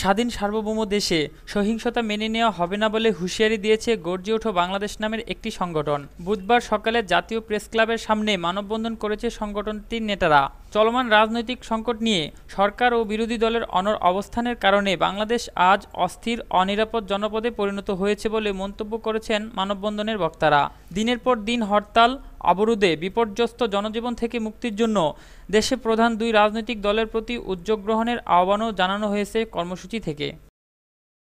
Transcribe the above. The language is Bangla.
স্বাধীন সার্বভৌম দেশে সহিংসতা মেনে নেওয়া হবে না বলে হুঁশিয়ারি দিয়েছে গর্জে ওঠো বাংলাদেশ নামের একটি সংগঠন বুধবার সকালে জাতীয় প্রেস ক্লাবের সামনে মানববন্ধন করেছে সংগঠনটির নেতারা চলমান রাজনৈতিক সংকট নিয়ে সরকার ও বিরোধী দলের অনর অবস্থানের কারণে বাংলাদেশ আজ অস্থির অনিরাপদ জনপদে পরিণত হয়েছে বলে মন্তব্য করেছেন মানববন্ধনের বক্তারা দিনের পর দিন হরতাল অবরোধে বিপর্যস্ত জনজীবন থেকে মুক্তির জন্য দেশে প্রধান দুই রাজনৈতিক দলের প্রতি উদ্যোগ গ্রহণের আহ্বানও জানানো হয়েছে কর্মসূচি থেকে